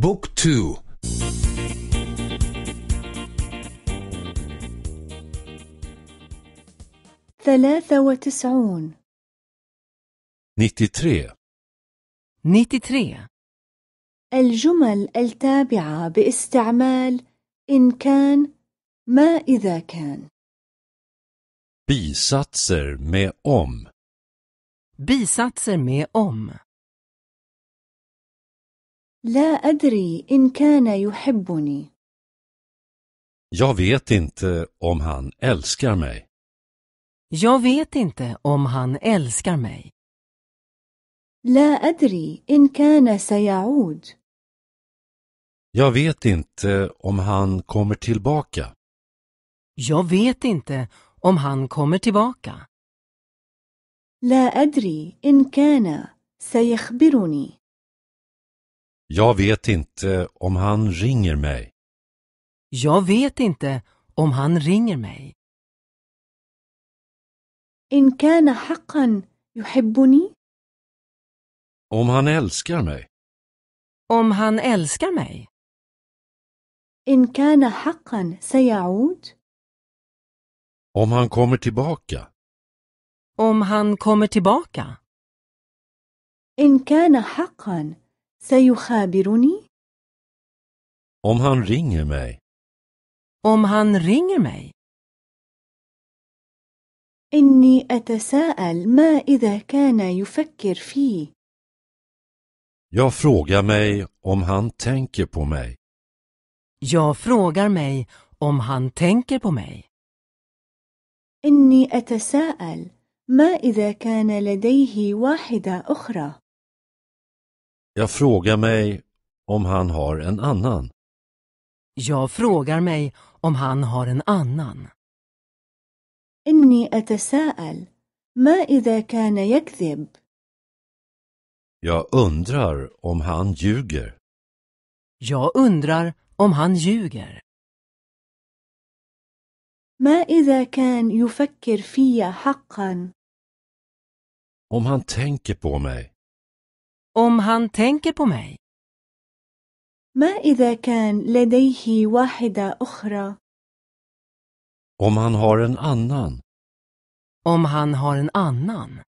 بوك تو ثلاثة وتسعون نيتي نيتتري الجمل التابعة باستعمال إن كان ما إذا كان بيساتسر مي om. بيساتسر مي om. لا أدري إن كان يحبني. Jag vet inte om han älskar mig. Jag vet inte om han älskar mig. لا أدري إن كان سيعود. Jag vet inte om han kommer tillbaka. Jag vet inte om han kommer tillbaka. لا أدري إن كان سيخبرني. Jag vet inte om han ringer mig. Jag vet inte om han ringer mig. إن كان حقا يحبني Om han älskar mig. Om han älskar mig. إن كان حقا سيعود Om han kommer tillbaka. Om han kommer tillbaka. إن كان حقا سيخابرني؟ Om han ringer mig. Om han ringer mig. إني أتساءل ما إذا كان يفكر في. Jag frågar mig om han tänker på mig. Jag frågar mig om han tänker på mig. إني أتساءل ما إذا كان لديه واحدة أخرى. Jag frågar mig om han har en annan. Jag frågar mig om han har en annan. إني أتساءل ma إذا كان يكذب؟ Jag undrar om han ljuger. Jag undrar om han ljuger. Ma إذا kan يفكر fiya حقا؟ Om han tänker på mig. Om han tänker på mig. ما إذا كان لديه واحدة أخرى؟ Om han har en annan. Om han har en annan.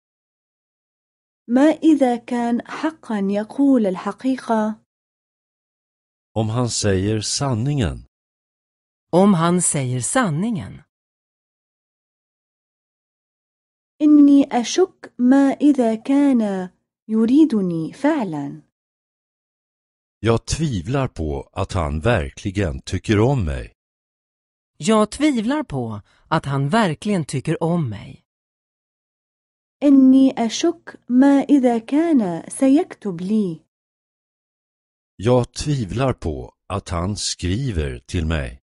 ما إذا كان حقا يقول الحقيقة؟ Om han säger sanningen. Om han säger sanningen. إني أشك ما إذا كان يريدني فعلا. Jag tvivlar på att han verkligen tycker om mig. Jag tvivlar på att han verkligen tycker om mig. إني أشك ما إذا كان سيكتب لي. Jag tvivlar på att han skriver till mig.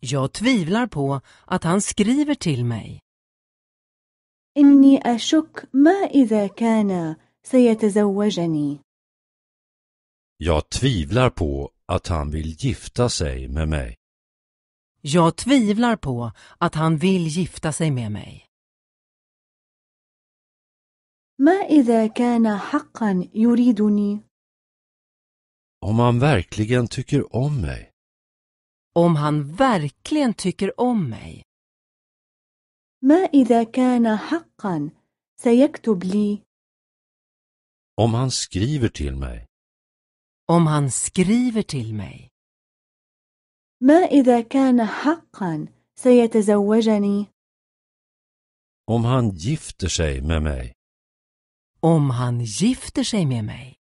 Jag tvivlar på att han skriver till mig. إني أشك ما إذا كان سيتزوجني. Jag tvivlar på att han vill gifta sig med mig. Jag tvivlar på att han vill gifta sig med mig. ما إذا كان حقا يريدني؟ Om han verkligen tycker om mig. Om han verkligen tycker om mig. ما إذا كان حقا سيكتب لي؟ om han skriver till mig. Om han skriver till mig. ما إذا كان حقا سيتزوجني. Om han gifter sig med mig. Om han gifter sig med mig.